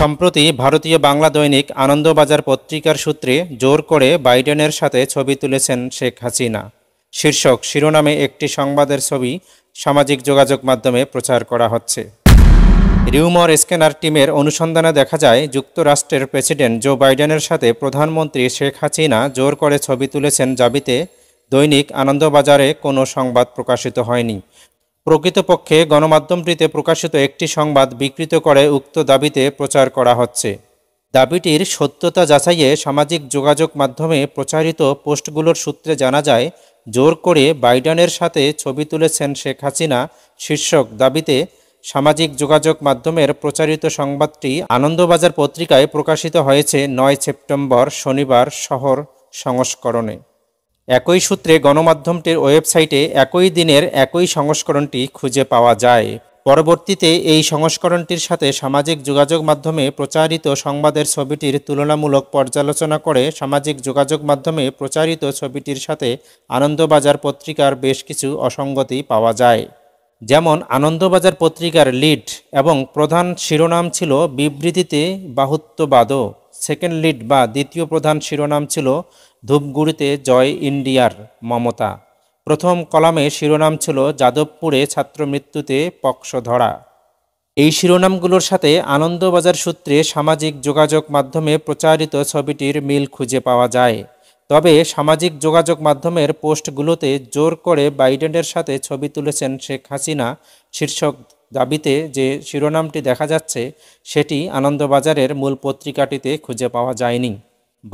সম্প্রতি ভারতীয় বাংলা দৈনিক আনন্দবাজার পত্রিকার সূত্রে জোর করে বাইডেনের সাথে ছবি তুলেছেন শেখ হাসিনা শীর্ষক শিরোনামে একটি সংবাদের ছবি সামাজিক যোগাযোগ মাধ্যমে প্রচার করা হচ্ছে রিউমর স্ক্যানার টিমের অনুসন্ধানে দেখা যায় যুক্তরাষ্ট্রের প্রেসিডেন্ট জো বাইডেনের সাথে প্রধানমন্ত্রী শেখ হাসিনা জোর করে ছবি তুলেছেন জাবিতে দৈনিক আনন্দবাজারে কোনো সংবাদ প্রকাশিত হয়নি প্রকৃতপক্ষে গণমাধ্যমটিতে প্রকাশিত একটি সংবাদ বিকৃত করে উক্ত দাবিতে প্রচার করা হচ্ছে দাবিটির সত্যতা যাচাইয়ে সামাজিক যোগাযোগ মাধ্যমে প্রচারিত পোস্টগুলোর সূত্রে জানা যায় জোর করে বাইডেনের সাথে ছবি তুলেছেন শেখ হাসিনা শীর্ষক দাবিতে সামাজিক যোগাযোগ মাধ্যমের প্রচারিত সংবাদটি আনন্দবাজার পত্রিকায় প্রকাশিত হয়েছে নয় সেপ্টেম্বর শনিবার শহর সংস্করণে একই সূত্রে গণমাধ্যমটির ওয়েবসাইটে একই দিনের একই সংস্করণটি খুঁজে পাওয়া যায় পরবর্তীতে এই সংস্করণটির সাথে সামাজিক যোগাযোগ মাধ্যমে প্রচারিত সংবাদের ছবিটির তুলনামূলক পর্যালোচনা করে সামাজিক যোগাযোগ মাধ্যমে প্রচারিত ছবিটির সাথে আনন্দবাজার পত্রিকার বেশ কিছু অসঙ্গতি পাওয়া যায় যেমন আনন্দবাজার পত্রিকার লিড এবং প্রধান শিরোনাম ছিল বিবৃতিতে বাহুত্ববাদও সেকেন্ড লিড বা দ্বিতীয় প্রধান শিরোনাম ছিল ধূপগুড়িতে জয় ইন্ডিয়ার মমতা প্রথম কলামে শিরোনাম ছিল যাদবপুরে ছাত্র মৃত্যুতে পক্ষ ধরা এই শিরোনামগুলোর সাথে আনন্দবাজার সূত্রে সামাজিক যোগাযোগ মাধ্যমে প্রচারিত ছবিটির মিল খুঁজে পাওয়া যায় তবে সামাজিক যোগাযোগ মাধ্যমের পোস্টগুলোতে জোর করে বাইডেনের সাথে ছবি তুলেছেন শেখ হাসিনা শীর্ষক দাবিতে যে শিরোনামটি দেখা যাচ্ছে সেটি আনন্দবাজারের মূল পত্রিকাটিতে খুঁজে পাওয়া যায়নি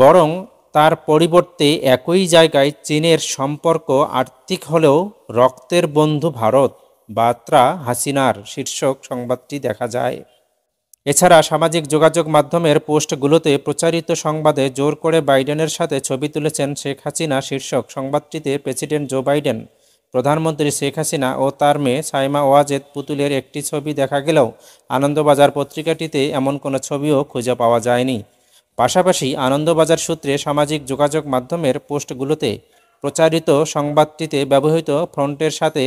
বরং তার পরিবর্তে একই জায়গায় চীনের সম্পর্ক আর্থিক হলেও রক্তের বন্ধু ভারত বাত্রা হাসিনার শীর্ষক সংবাদটি দেখা যায় এছাড়া সামাজিক যোগাযোগ মাধ্যমের পোস্টগুলোতে প্রচারিত সংবাদে জোর করে বাইডেনের সাথে ছবি তুলেছেন শেখ হাসিনা শীর্ষক সংবাদটিতে প্রেসিডেন্ট জো বাইডেন প্রধানমন্ত্রী শেখ হাসিনা ও তার মেয়ে সাইমা ওয়াজেদ পুতুলের একটি ছবি দেখা গেলেও আনন্দবাজার পত্রিকাটিতে এমন কোনো ছবিও খুঁজে পাওয়া যায়নি পাশাপাশি আনন্দবাজার সূত্রে সামাজিক যোগাযোগ মাধ্যমের পোস্টগুলোতে প্রচারিত সংবাদটিতে ব্যবহৃত ফ্রন্টের সাথে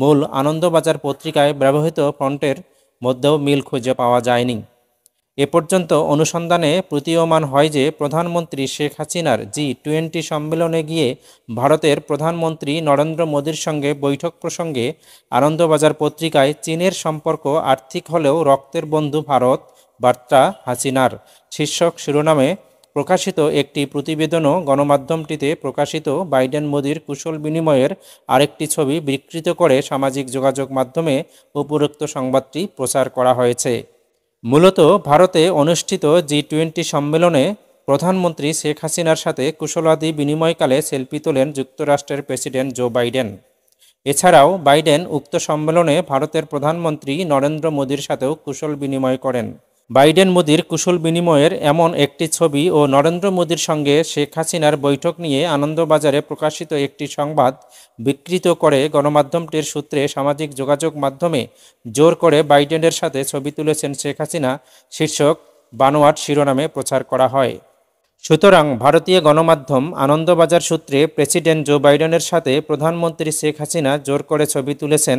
মূল আনন্দবাজার পত্রিকায় ব্যবহৃত ফ্রন্টের মধ্যেও মিল খুঁজে পাওয়া যায়নি এ পর্যন্ত অনুসন্ধানে প্রতীয়মান হয় যে প্রধানমন্ত্রী শেখ হাসিনার জি টোয়েন্টি সম্মেলনে গিয়ে ভারতের প্রধানমন্ত্রী নরেন্দ্র মোদীর সঙ্গে বৈঠক প্রসঙ্গে আনন্দবাজার পত্রিকায় চীনের সম্পর্ক আর্থিক হলেও রক্তের বন্ধু ভারত বার্তা হাসিনার শীর্ষক শিরোনামে প্রকাশিত একটি প্রতিবেদনও গণমাধ্যমটিতে প্রকাশিত বাইডেন মোদির কুশল বিনিময়ের আরেকটি ছবি বিকৃত করে সামাজিক যোগাযোগ মাধ্যমে উপরোক্ত সংবাদটি প্রচার করা হয়েছে মূলত ভারতে অনুষ্ঠিত জি টোয়েন্টি সম্মেলনে প্রধানমন্ত্রী শেখ হাসিনার সাথে কুশলাদি বিনিময়কালে সেলফি তোলেন যুক্তরাষ্ট্রের প্রেসিডেন্ট জো বাইডেন এছাড়াও বাইডেন উক্ত সম্মেলনে ভারতের প্রধানমন্ত্রী নরেন্দ্র মোদীর সাথেও কুশল বিনিময় করেন বাইডেন মোদির কুশল বিনিময়ের এমন একটি ছবি ও নরেন্দ্র মোদির সঙ্গে শেখ হাসিনার বৈঠক নিয়ে আনন্দবাজারে প্রকাশিত একটি সংবাদ বিকৃত করে গণমাধ্যমটির সূত্রে সামাজিক যোগাযোগ মাধ্যমে জোর করে বাইডেনের সাথে ছবি তুলেছেন শেখ হাসিনা শীর্ষক বানোয়াট শিরোনামে প্রচার করা হয় সুতরাং ভারতীয় গণমাধ্যম আনন্দবাজার সূত্রে প্রেসিডেন্ট জো বাইডেনের সাথে প্রধানমন্ত্রী শেখ হাসিনা জোর করে ছবি তুলেছেন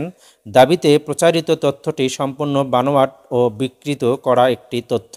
দাবিতে প্রচারিত তথ্যটি সম্পূর্ণ বানোয়াট ও বিকৃত করা একটি তথ্য